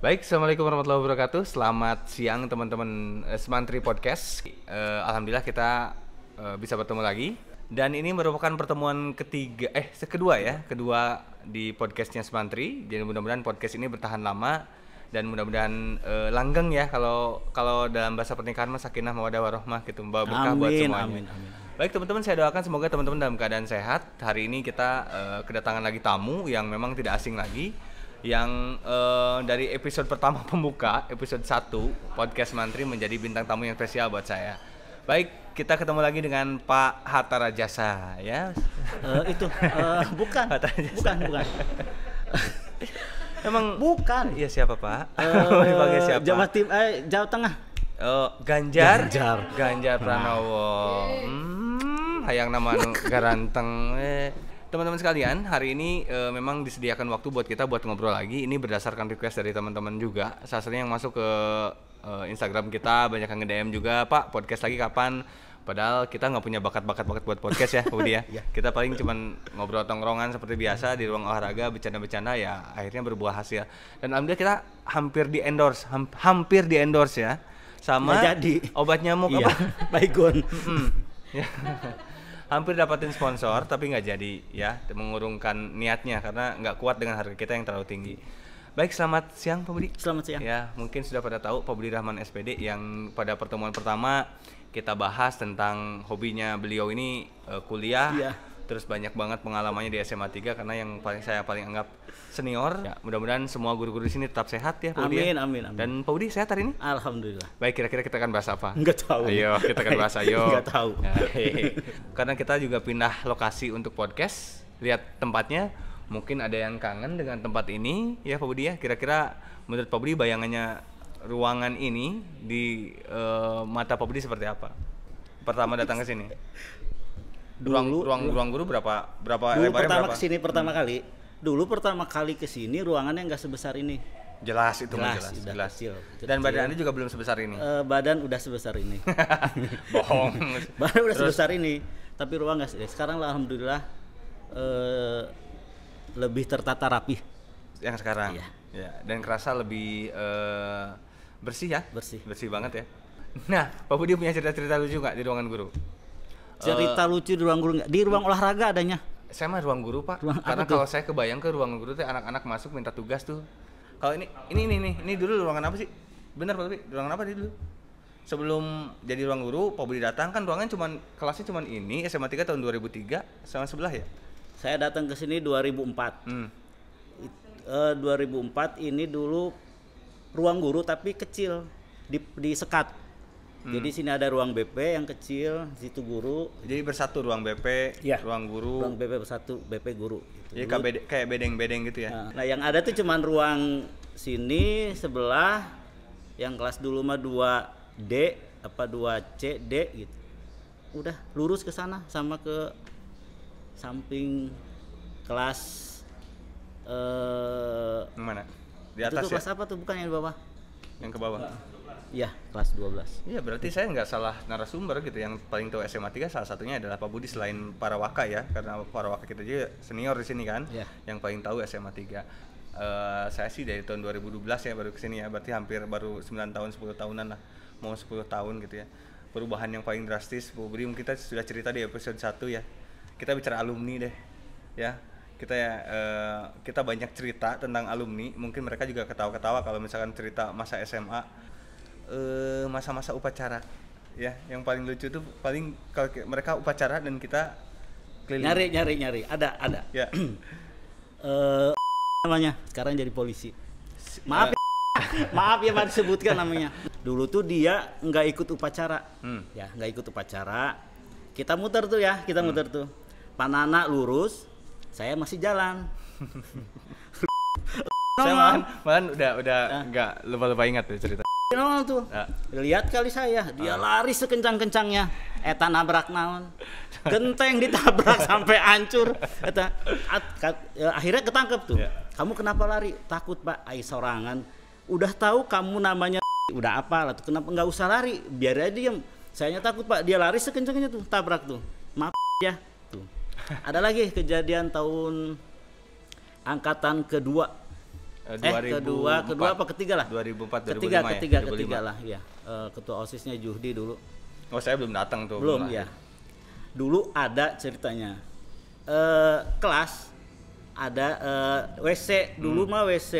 Baik, assalamualaikum warahmatullahi wabarakatuh. Selamat siang teman-teman eh, Semantri Podcast. Uh, Alhamdulillah kita uh, bisa bertemu lagi. Dan ini merupakan pertemuan ketiga, eh kedua ya, kedua di podcastnya Semantri. Jadi mudah-mudahan podcast ini bertahan lama dan mudah-mudahan uh, langgeng ya kalau kalau dalam bahasa pernikahan mas sakinah mawadah warohmah gitu membawa berkah amin, buat semuanya. Amin, amin. Baik teman-teman saya doakan semoga teman-teman dalam keadaan sehat. Hari ini kita uh, kedatangan lagi tamu yang memang tidak asing lagi yang uh, dari episode pertama pembuka, episode 1 podcast Mantri menjadi bintang tamu yang spesial buat saya. Baik, kita ketemu lagi dengan Pak Hatta Rajasa ya. Uh, itu uh, bukan. Hatta Rajasa. Bukan, bukan. Emang bukan. Iya siapa, Pak? Uh, Dipanggil siapa? Jawa Tim eh Jawa Tengah. Uh, Ganjar. Ganjar. Ganjar Pranowo. Hmm, hayang nama anu, garanteng eh teman-teman sekalian, hari ini e, memang disediakan waktu buat kita buat ngobrol lagi. Ini berdasarkan request dari teman-teman juga. Sasaran yang masuk ke e, Instagram kita banyak yang nge-DM juga, "Pak, podcast lagi kapan?" Padahal kita nggak punya bakat-bakat bakat buat podcast ya, Budi ya. Iya. Kita paling cuman ngobrol tongkrongan seperti biasa di ruang olahraga, bercanda-bercanda ya akhirnya berbuah hasil. Dan alhamdulillah kita hampir di endorse, ham hampir di endorse ya sama jadi. obat nyamuk iya. apa? Baygon. Mm hampir dapatin sponsor tapi nggak jadi ya mengurungkan niatnya karena nggak kuat dengan harga kita yang terlalu tinggi. Baik, selamat siang Pak Selamat siang. Ya, mungkin sudah pada tahu Pak Budi Rahman SPD yang pada pertemuan pertama kita bahas tentang hobinya beliau ini uh, kuliah. Yeah terus banyak banget pengalamannya di SMA 3 karena yang paling saya paling anggap senior. Ya. Mudah-mudahan semua guru-guru di sini tetap sehat ya, Pak ya. Amin, amin, amin. Dan Pak Udi sehat hari ini? Alhamdulillah. Baik, kira-kira kita akan bahas apa? Enggak tahu. Ayo, kita akan bahas ayo. Enggak tahu. Ya, karena kita juga pindah lokasi untuk podcast, lihat tempatnya. Mungkin ada yang kangen dengan tempat ini ya Pak Budi ya. Kira-kira menurut Pak Budi bayangannya ruangan ini di uh, mata Pak Budi seperti apa? Pertama datang ke sini. dulu ruang, ruang ruang guru berapa berapa dulu pertama berapa? kesini pertama hmm. kali dulu pertama kali kesini ruangannya nggak sebesar ini jelas itu jelas jelas, udah jelas. Kecil, kecil. dan badan anda juga belum sebesar ini uh, badan udah sebesar ini bohong badan udah Terus. sebesar ini tapi ruang nggak sekarang lah alhamdulillah uh, lebih tertata rapi yang sekarang iya. ya dan kerasa lebih uh, bersih ya bersih bersih banget ya nah Pak Budi punya cerita cerita lucu nggak di ruangan guru cerita uh, lucu di ruang guru nggak di ruang olahraga adanya saya mah ruang guru pak ruang karena kalau saya kebayang ke ruang guru tuh anak-anak masuk minta tugas tuh kalau ini ini ini nih ini dulu ruangan apa sih bener pak tapi ruangan apa dulu sebelum jadi ruang guru Pak Budi datang kan ruangan cuman kelasnya cuman ini SMA 3 tahun 2003 sama sebelah ya saya datang ke sini 2004 hmm. e, eh, 2004 ini dulu ruang guru tapi kecil di, di sekat Hmm. Jadi sini ada ruang BP yang kecil, situ guru. Jadi bersatu ruang BP, ya. ruang guru. Ruang BP bersatu, BP guru. Gitu. Jadi kayak bedeng-bedeng gitu ya. Nah, nah, yang ada tuh cuman ruang sini sebelah yang kelas dulu mah 2D apa 2C D gitu. Udah lurus ke sana sama ke samping kelas eh mana? Di atas itu tuh ya? kelas apa tuh bukan yang di bawah? Yang ke bawah. Nah Iya, kelas 12. Iya, berarti saya nggak salah narasumber gitu. Yang paling tahu SMA 3 salah satunya adalah Pak Budi selain para waka ya, karena para waka kita juga senior di sini kan. Ya. Yang paling tahu SMA 3. Uh, eh, saya sih dari tahun 2012 ya baru kesini ya, berarti hampir baru 9 tahun, 10 tahunan lah. Mau 10 tahun gitu ya. Perubahan yang paling drastis, Bu Budi kita sudah cerita di episode 1 ya. Kita bicara alumni deh. Ya, kita ya kita banyak cerita tentang alumni mungkin mereka juga ketawa-ketawa kalau misalkan cerita masa SMA Eh, masa-masa upacara ya yang paling lucu tuh paling kalau mereka upacara dan kita keliling nyari nyari nyari ada ada ya uh, namanya sekarang jadi polisi maaf uh. maaf ya mas sebutkan namanya dulu tuh dia nggak ikut upacara hmm. ya nggak ikut upacara kita muter tuh ya kita hmm. muter tuh panana lurus saya masih jalan saya malahan, malahan udah udah nggak nah. lupa lupa ingat ya cerita Kenal tuh. Ya. Lihat kali saya, dia ah. lari sekencang-kencangnya. Eta nabrak naon. Genteng ditabrak sampai hancur. Eta at, kat, ya, akhirnya ketangkep tuh. Ya. Kamu kenapa lari? Takut, Pak. Ai sorangan. Udah tahu kamu namanya udah apa lah tuh. Kenapa nggak usah lari? Biar aja diem. saya takut, Pak. Dia lari sekencangnya tuh, tabrak tuh. Maaf ya. Tuh. Ada lagi kejadian tahun angkatan kedua eh, 2004, eh, kedua kedua apa ketiga lah 2004 2005 ketiga ya? ketiga 2005. ketiga lah ya ketua osisnya Juhdi dulu oh saya belum datang tuh belum, ya dulu ada ceritanya e, kelas ada e, WC dulu hmm. mah WC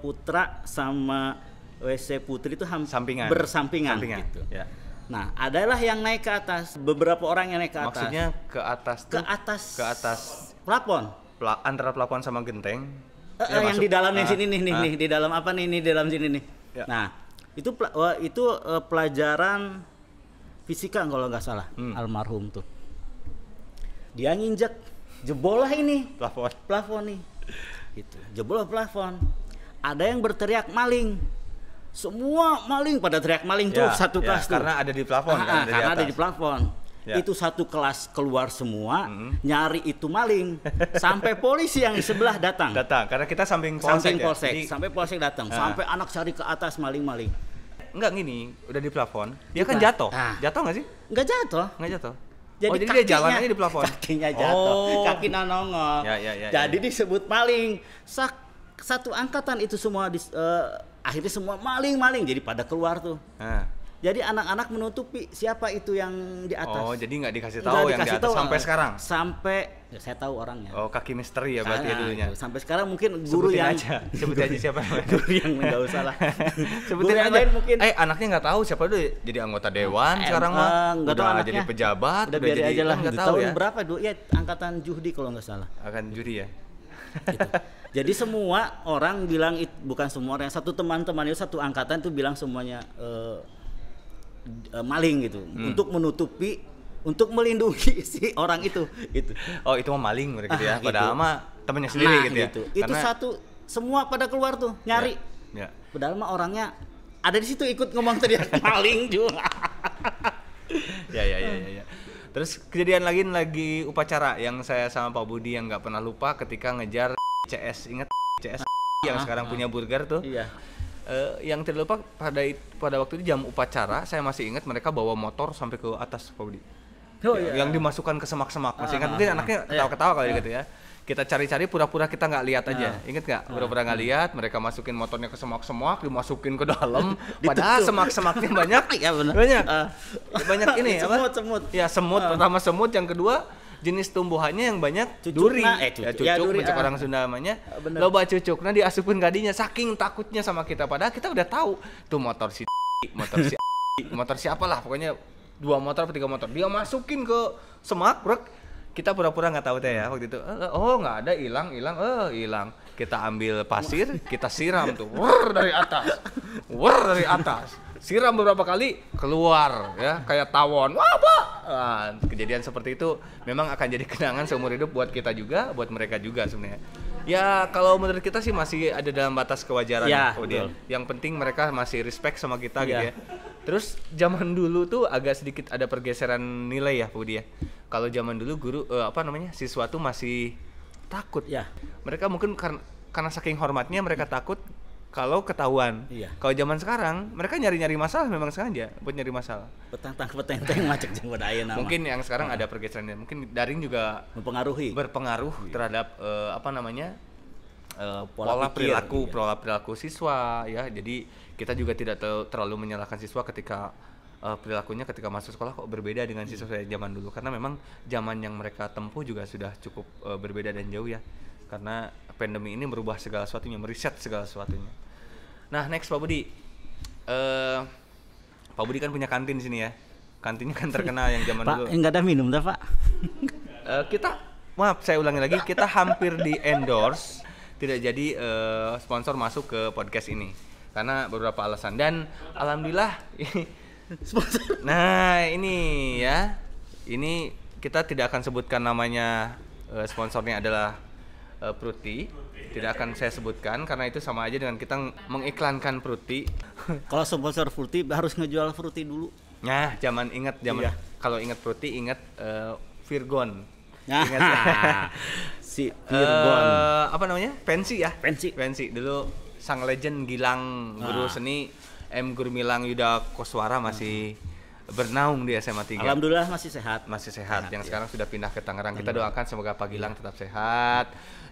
putra sama WC putri itu sampingan. bersampingan Sampingan. gitu. Ya. Nah, adalah yang naik ke atas, beberapa orang yang naik ke atas. Maksudnya ke atas tuh, ke atas ke atas plafon. Pla antara plafon sama genteng ya, yang di dalam uh, sini nih nih ah. nih di dalam apa nih nih di dalam sini nih. Ya. Nah, itu uh, itu uh, pelajaran fisika kalau nggak salah hmm. almarhum tuh. Dia nginjek jebol lah ini plafon. Plafon nih. itu Jebol plafon. Ada yang berteriak maling semua maling pada teriak maling tuh ya, satu ya, kelas karena ada di plafon ah, kan, ah, karena atas. ada di plafon yeah. itu satu kelas keluar semua mm -hmm. nyari itu maling sampai polisi yang di sebelah datang datang karena kita samping samping polsek, ya? polsek. Jadi, sampai polsek datang nah. sampai anak cari ke atas maling-maling enggak gini udah di plafon dia kan jatuh nah. jatuh nggak sih nggak jatuh Enggak jatuh jadi, oh, jadi kakinya, dia jalan aja di plafon kakinya jatuh oh. kaki nongol ya, ya, ya, jadi ya. disebut maling Sak, satu angkatan itu semua di, uh, eh, akhirnya semua maling-maling jadi pada keluar tuh nah jadi anak-anak menutupi siapa itu yang di atas. Oh, jadi nggak dikasih tahu nggak yang dikasih di atas tahu, sampai sekarang. Sampai ya saya tahu orangnya. Oh, kaki misteri ya berarti ya dulunya. Sampai sekarang mungkin guru sebutin yang aja. sebutin aja siapa itu Guru yang nggak usah lah. sebutin guru aja. Lain mungkin. Eh, anaknya nggak tahu siapa dulu jadi anggota dewan nah, eh, sekarang mah. Enggak udah anaknya. jadi pejabat, udah, udah biarin jadi aja lah. Enggak kan tahu tahun ya. berapa dulu? Ya angkatan Juhdi kalau nggak salah. Akan Juhdi ya. gitu. Jadi semua orang bilang bukan semua orang, satu teman-teman itu satu angkatan itu bilang semuanya uh, uh, maling gitu hmm. untuk menutupi untuk melindungi si orang itu itu Oh, itu mah maling mereka ah, ya. lama gitu. ama temannya sendiri nah, gitu ya. Gitu. Itu satu semua pada keluar tuh ya, nyari. Ya. ya. Padahal mah orangnya ada di situ ikut ngomong tadi maling juga. ya, ya, ya, ya, ya. Terus kejadian lagi lagi upacara yang saya sama Pak Budi yang nggak pernah lupa ketika ngejar CS inget CS ah, yang sekarang ah, punya ah. burger tuh. Iya uh, yang tidak lupa pada pada waktu itu jam upacara saya masih ingat mereka bawa motor sampai ke atas Pak Budi. Oh, ya, iya. Yang dimasukkan ke semak-semak. Masih ingat ah, mungkin anaknya iya. ketawa-ketawa kali iya. gitu ya. Kita cari-cari pura-pura kita nggak lihat aja. uh, Ingat nggak? Ah. Pura-pura nggak lihat, mereka masukin motornya ke semak-semak, dimasukin ke dalam. Padahal semak-semaknya banyak. ya benar. Banyak. Uh. Banyak ini semut, apa? semut. Ya, semut uh. pertama semut, yang kedua jenis tumbuhannya yang banyak cucuk duri. Eh, cucuk. Ya, cucuk, ya, duri, ah. orang Sunda namanya. Ah, bener. Loba nah diasupin kadinya saking takutnya sama kita padahal kita udah tahu tuh motor si motor si motor lah, pokoknya dua motor atau tiga motor dia masukin ke semak bro. kita pura-pura nggak -pura tahu teh ya waktu itu eh, oh nggak ada hilang hilang oh hilang kita ambil pasir kita siram tuh wur dari atas wur dari atas siram beberapa kali keluar ya kayak tawon wah apa? uh, kejadian seperti itu memang akan jadi kenangan seumur hidup buat kita juga, buat mereka juga sebenarnya. Ya kalau menurut kita sih masih ada dalam batas kewajaran. Ya, betul. Yang penting mereka masih respect sama kita gitu ya. gitu ya. Terus zaman dulu tuh agak sedikit ada pergeseran nilai ya, Budi ya. Kalau zaman dulu guru uh, apa namanya siswa tuh masih takut. Ya. Mereka mungkin karena karena saking hormatnya mereka takut kalau ketahuan. Iya. Kalau zaman sekarang mereka nyari-nyari masalah memang sengaja buat nyari masalah. petang petenteng macet jeung nama. Mungkin yang sekarang nah. ada pergeseran mungkin daring juga mempengaruhi berpengaruh iya. terhadap uh, apa namanya? Uh, pola, pola pikir, perilaku, iya. pola perilaku siswa ya. Jadi kita juga tidak terlalu menyalahkan siswa ketika uh, perilakunya ketika masuk sekolah kok berbeda dengan siswa saya zaman dulu karena memang zaman yang mereka tempuh juga sudah cukup uh, berbeda dan jauh ya karena pandemi ini merubah segala sesuatunya, meriset segala sesuatunya. Nah, next Pak Budi. Uh, Pak Budi kan punya kantin di sini ya. Kantinnya kan terkenal yang zaman Pak, dulu. Pak, enggak ada minum dah, Pak. uh, kita maaf, saya ulangi lagi, kita hampir di endorse tidak jadi uh, sponsor masuk ke podcast ini karena beberapa alasan dan alhamdulillah sponsor. Nah, ini ya. Ini kita tidak akan sebutkan namanya sponsornya adalah uh, Pruti. Tidak akan saya sebutkan karena itu sama aja dengan kita mengiklankan Pruti. Kalau sponsor Pruti harus ngejual Pruti dulu. Nah, zaman ingat zaman iya. kalau ingat Pruti ingat uh, Virgon. Nah. Ingat ya? si Virgon. Uh, apa namanya? Pensi ya? Pensi. Pensi dulu sang legend Gilang guru nah. seni M Gurmilang Yuda Koswara masih ah bernaung di SMA 3. Alhamdulillah masih sehat. Masih sehat. sehat yang iya. sekarang sudah pindah ke Tangerang. Kita doakan semoga Pak Gilang iya. tetap sehat.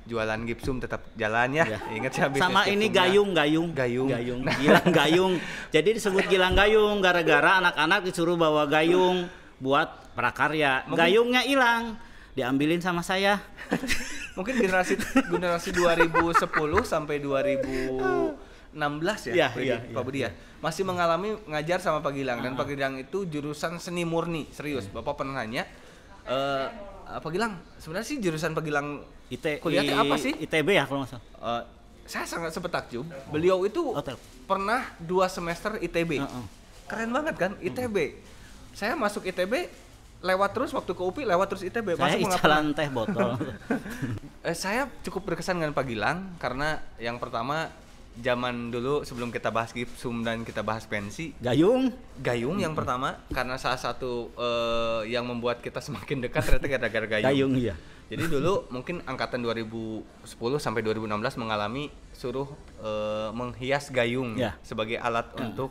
Jualan gipsum tetap jalan ya. ya. Ingat ya Sama ini gayung, gayung, gayung. Gayung. Nah. Gilang gayung. Jadi disebut Gilang gayung gara-gara anak-anak disuruh bawa gayung buat prakarya. Mungkin... Gayungnya hilang diambilin sama saya. Mungkin generasi generasi 2010 sampai 2016 ya, ya Pak Budi iya, iya, ya. ya masih mengalami ngajar sama Pak Gilang dan ah. Pak Gilang itu jurusan seni murni serius iya. Bapak pernah nanya e, Pak Gilang sebenarnya sih jurusan Pak Gilang IT kuliahnya apa sih ITB ya kalau nggak salah eh, saya sangat sepetak takjub beliau itu Hotel. pernah dua semester ITB uh -uh. keren banget kan ITB saya masuk ITB lewat terus waktu ke UPI lewat terus ITB saya icalan teh botol eh, saya cukup berkesan dengan Pak Gilang karena yang pertama zaman dulu sebelum kita bahas gipsum dan kita bahas pensi gayung gayung yang pertama karena salah satu uh, yang membuat kita semakin dekat ternyata gara-gara gayung gayung iya jadi dulu mungkin angkatan 2010 sampai 2016 mengalami suruh uh, menghias gayung yeah. sebagai alat yeah. untuk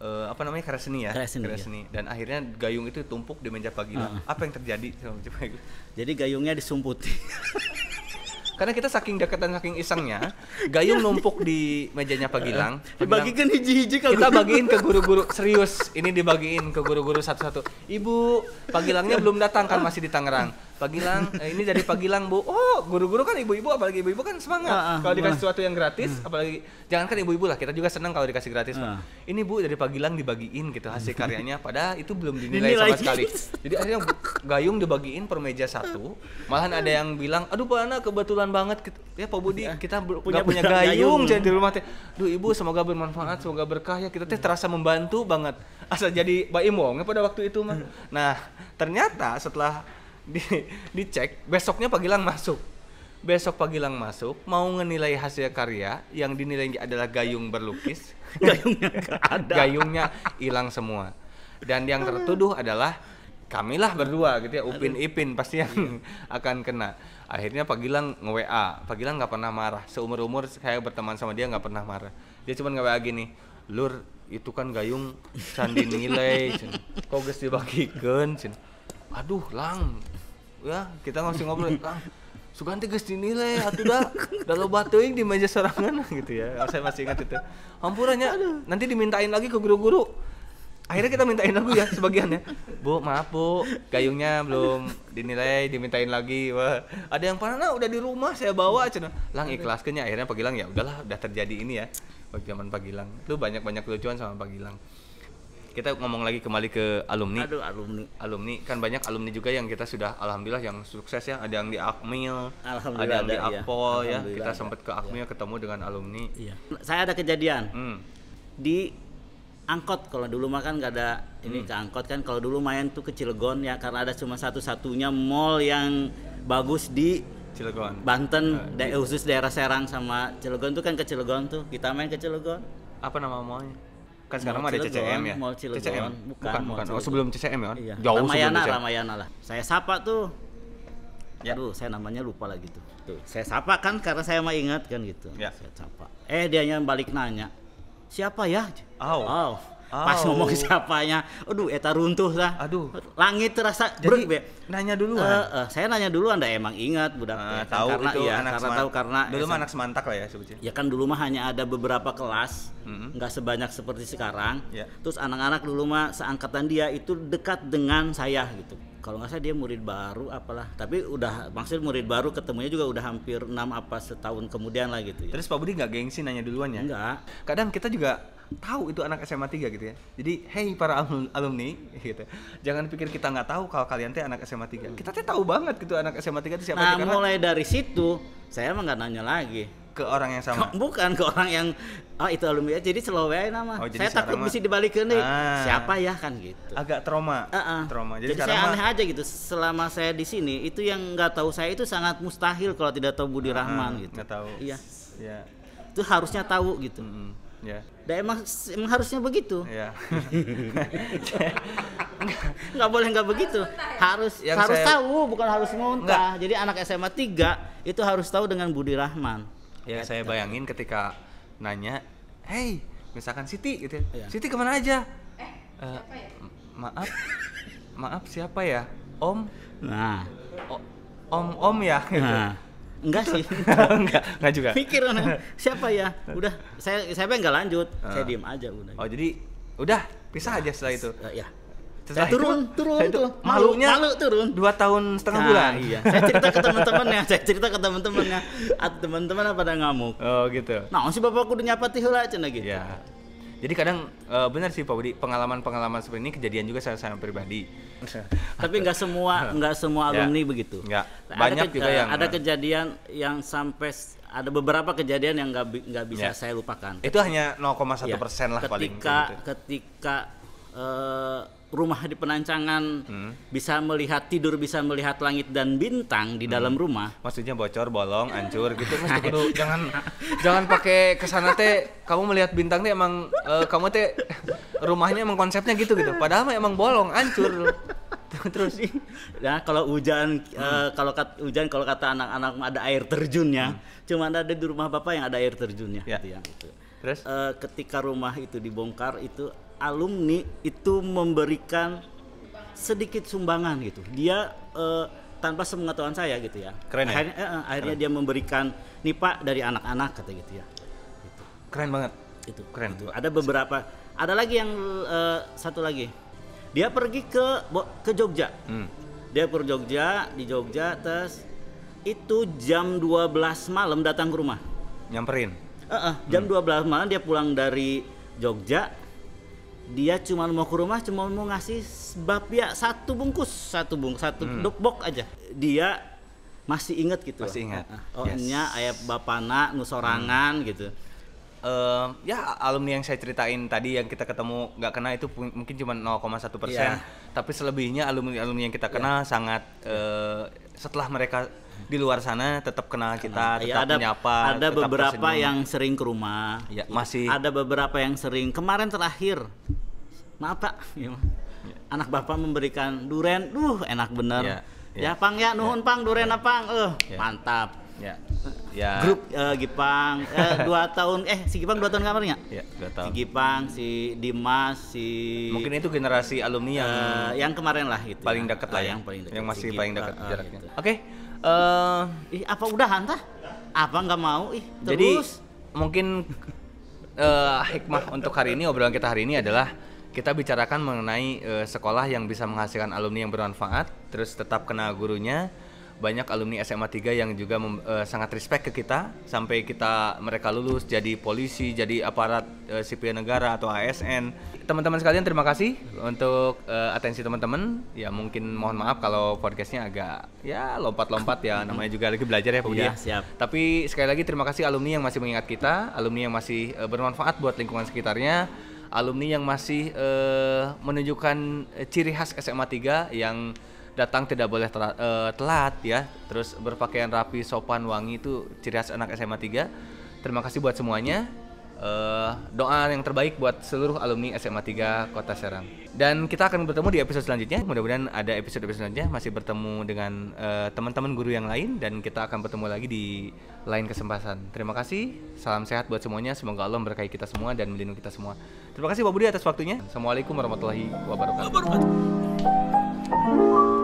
uh, apa namanya karya ya karya seni, ya. dan akhirnya gayung itu tumpuk di meja pagi uh. apa yang terjadi sama meja pagi jadi gayungnya disumputi karena kita saking deketan saking isengnya gayung iya. numpuk di mejanya Pak Gilang dibagikan hiji-hiji ke kita bagiin ke guru-guru serius ini dibagiin ke guru-guru satu-satu ibu Pak Gilangnya belum datang kan masih di Tangerang Pagilang, eh, ini dari Pagilang bu. Oh, guru-guru kan ibu-ibu, apalagi ibu-ibu kan semangat. Uh, uh, kalau dikasih sesuatu yang gratis, uh. apalagi kan ibu-ibu lah, kita juga senang kalau dikasih gratis. Uh. Ini bu dari Pagilang dibagiin gitu hasil karyanya, padahal itu belum dinilai sama sekali. Jadi akhirnya bu, gayung dibagiin per meja satu, malahan ada yang bilang, aduh Pak Ana kebetulan banget, ya Pak Budi ya. kita nggak punya, gak punya gayung, jadi di rumah teh. Duh ibu semoga bermanfaat, semoga berkah ya kita teh hmm. terasa membantu banget. Asal jadi Mbak Imong ya pada waktu itu mah. Hmm. Nah ternyata setelah di dicek besoknya lang masuk besok lang masuk mau menilai hasil karya yang dinilai adalah gayung berlukis gayungnya ada gayungnya hilang semua dan yang tertuduh adalah kamilah berdua gitu ya Upin Ipin pasti yang iya. akan kena akhirnya pagi Gilang nge WA pagi Gilang nggak pernah marah seumur umur saya berteman sama dia nggak pernah marah dia cuma nge WA gini lur itu kan gayung sandi nilai kok gak dibagikan aduh lang ya kita ngasih ngobrol ah, Suganti geus dinilai atuh dah da loba teuing di meja sorangan gitu ya. Oh, saya masih ingat itu. Hampurannya nanti dimintain lagi ke guru-guru. Akhirnya kita mintain lagi ya sebagiannya. Bu, maaf Bu, gayungnya belum dinilai, dimintain lagi. Wah, ada yang pernah nah, udah di rumah saya bawa aja. Lang ikhlaskeun ya. akhirnya Pagilang ya udahlah udah terjadi ini ya. Waktu zaman Pagilang. Itu banyak-banyak lucuan sama Pagilang kita ngomong lagi kembali ke alumni. Aduh, alumni. Alumni kan banyak alumni juga yang kita sudah alhamdulillah yang sukses ya. Ada yang di Akmil, ada yang ada, di iya. Akpol ya. ya. Kita sempat ke Akmil iya. ketemu dengan alumni. Iya. Saya ada kejadian. Hmm. Di angkot kalau dulu mah kan nggak ada ini hmm. ke angkot kan kalau dulu main tuh ke Cilegon ya karena ada cuma satu-satunya mall yang bagus di Cilegon. Banten, uh, di... khusus daerah Serang sama Cilegon tuh kan ke Cilegon tuh. Kita main ke Cilegon. Apa nama mallnya? kan sekarang ada CCM ya Mall Cilegon CCM. bukan bukan, bukan. oh sebelum CCM ya iya. jauh Ramayana CCM. Ramayana lah saya sapa tuh Ya. Aduh, saya namanya lupa lagi tuh. tuh. Saya sapa kan karena saya mah ingat kan gitu. Ya. Saya sapa. Eh, dia yang balik nanya. Siapa ya? Oh. oh Oh. Pas ngomong siapanya, aduh eta runtuh lah. Aduh. Langit terasa Jadi ber, nanya dulu Uh, eh, uh, eh, saya nanya dulu Anda emang ingat budak uh, tahu karena itu ya, anak karena tahu karena dulu mah anak semantak lah ya sebetulnya. Ya kan dulu mah hanya ada beberapa kelas, mm-hmm. nggak mm -hmm. sebanyak seperti sekarang. Yeah. Terus anak-anak dulu mah seangkatan dia itu dekat dengan saya gitu kalau nggak saya dia murid baru apalah tapi udah maksud murid baru ketemunya juga udah hampir enam apa setahun kemudian lah gitu ya. terus Pak Budi nggak gengsi nanya duluan ya nggak kadang kita juga tahu itu anak SMA 3 gitu ya. Jadi hey para alumni gitu. Jangan pikir kita nggak tahu kalau kalian teh anak SMA 3. Kita teh tahu banget gitu anak SMA 3 itu siapa. Nah, mulai dari situ saya emang nggak nanya lagi ke orang yang sama. bukan ke orang yang oh itu alumni ya. jadi selalu nama. Oh, saya takut mesti dibalikin nih. Ah, siapa ya kan gitu. Agak trauma. Uh -uh. Trauma. Jadi, jadi saya aneh aja gitu. Selama saya di sini itu yang nggak tahu saya itu sangat mustahil kalau tidak tahu Budi uh -huh. Rahman gitu. Nggak tahu. Iya. Ya. Itu harusnya tahu gitu. Mm -hmm Ya. emang, emang harusnya begitu. Ya. nggak boleh nggak begitu. Ya? Harus yang harus saya... tahu bukan harus muntah. Jadi anak SMA 3 itu harus tahu dengan Budi Rahman. Ya, gitu. saya bayangin ketika nanya, "Hey, misalkan Siti gitu. Ya. Iya. Siti kemana aja?" Eh, eh siapa ya? maaf. maaf siapa ya? Om. Nah. O om om ya gitu. Nah enggak sih enggak enggak juga pikir kan siapa ya udah saya saya enggak lanjut uh. saya diem aja udah oh jadi udah pisah nah, aja setelah itu uh, ya setelah saya turun itu, turun itu, tuh malunya malu turun dua tahun setengah nah, bulan iya saya cerita ke teman-temannya saya cerita ke teman-temannya teman-teman pada ngamuk oh gitu nah si bapak udah nyapa lah cina gitu ya jadi kadang uh, benar sih Pak Budi pengalaman-pengalaman seperti ini kejadian juga saya, saya pribadi Tapi nggak semua nggak semua alumni ya. begitu. Enggak. Banyak ada, juga yang ada eh. kejadian yang sampai ada beberapa kejadian yang nggak nggak bisa ya. saya lupakan. Itu hanya 0,1 ya. persen lah ketika, paling. Ketika gitu. ketika uh, rumah di penancangan hmm. bisa melihat tidur bisa melihat langit dan bintang di hmm. dalam rumah maksudnya bocor bolong hancur gitu mas jangan jangan pakai kesana teh kamu melihat bintang teh emang uh, kamu teh rumahnya emang konsepnya gitu gitu padahal emang bolong hancur terus nah kalau hujan eh, hmm. uh, kalau kat, hujan kalau kata anak-anak ada air terjunnya hmm. cuma ada di rumah bapak yang ada air terjunnya ya. gitu ya gitu. terus uh, ketika rumah itu dibongkar itu alumni itu memberikan sedikit sumbangan gitu. Dia uh, tanpa sepengetahuan saya gitu ya. Keren ya. Akhirnya, uh, akhirnya Keren. dia memberikan nih Pak dari anak-anak kata gitu ya. Gitu. Keren banget. Itu. Keren. Gitu. Ada beberapa. Ada lagi yang uh, satu lagi. Dia pergi ke ke Jogja. Hmm. Dia ke Jogja, di Jogja terus itu jam 12 malam datang ke rumah. Nyamperin. Uh -uh, jam hmm. 12 malam dia pulang dari Jogja dia cuma mau ke rumah cuma mau ngasih bapia ya, satu bungkus satu bungkus satu hmm. dokbok aja dia masih inget gitu masih ingat ah, ah. oh yes. ayah bapana nusorangan hmm. gitu um, ya alumni yang saya ceritain tadi yang kita ketemu nggak kena itu mungkin cuma 0,1 persen yeah. tapi selebihnya alumni alumni yang kita iya. kenal yeah. sangat uh, setelah mereka di luar sana tetap kenal kita, nah, tetap ada, menyapa. Ada tetap beberapa tersenyum. yang sering ke rumah. Ya, masih. Ada beberapa yang sering. Kemarin terakhir nata ya. anak bapak memberikan duren duh enak bener ya, ya. ya pang ya iya. nuhun pang duren iya. apa? Uh, iya. eh ya. mantap ya ya grup uh, Gipang uh, eh, dua tahun eh si Gipang dua tahun kamarnya? ya dua tahun si Gipang si Dimas si mungkin itu generasi alumni yang uh, yang kemarin lah itu paling ya. dekat lah uh, yang paling dekat yang masih si paling dekat uh, ah, jaraknya gitu. oke okay. uh, eh, ih apa udah tah apa nggak mau ih terus jadi mungkin uh, hikmah untuk hari ini obrolan kita hari ini adalah kita bicarakan mengenai uh, sekolah yang bisa menghasilkan alumni yang bermanfaat, terus tetap kenal gurunya. Banyak alumni SMA 3 yang juga mem, uh, sangat respect ke kita sampai kita mereka lulus jadi polisi, jadi aparat uh, sipil negara atau ASN. Teman-teman sekalian terima kasih untuk uh, atensi teman-teman. Ya mungkin mohon maaf kalau podcastnya agak ya lompat-lompat ya namanya juga lagi belajar ya Pak iya, Budi. Ya, siap. Tapi sekali lagi terima kasih alumni yang masih mengingat kita, alumni yang masih uh, bermanfaat buat lingkungan sekitarnya alumni yang masih uh, menunjukkan eh, ciri khas SMA 3 yang datang tidak boleh telat, uh, eh, telat ya, terus berpakaian rapi, sopan, wangi itu ciri khas anak SMA 3. Terima kasih buat semuanya uh, doa yang terbaik buat seluruh alumni SMA 3 Kota Serang. Dan kita akan bertemu di episode selanjutnya. Mudah-mudahan ada episode-episode selanjutnya masih bertemu dengan teman eh, teman-teman guru yang lain dan kita akan bertemu lagi di lain kesempatan. Terima kasih. Salam sehat buat semuanya. Semoga Allah memberkahi kita semua dan melindungi kita semua. Terima kasih Pak Budi atas waktunya. Assalamualaikum warahmatullahi wabarakatuh. wabarakatuh.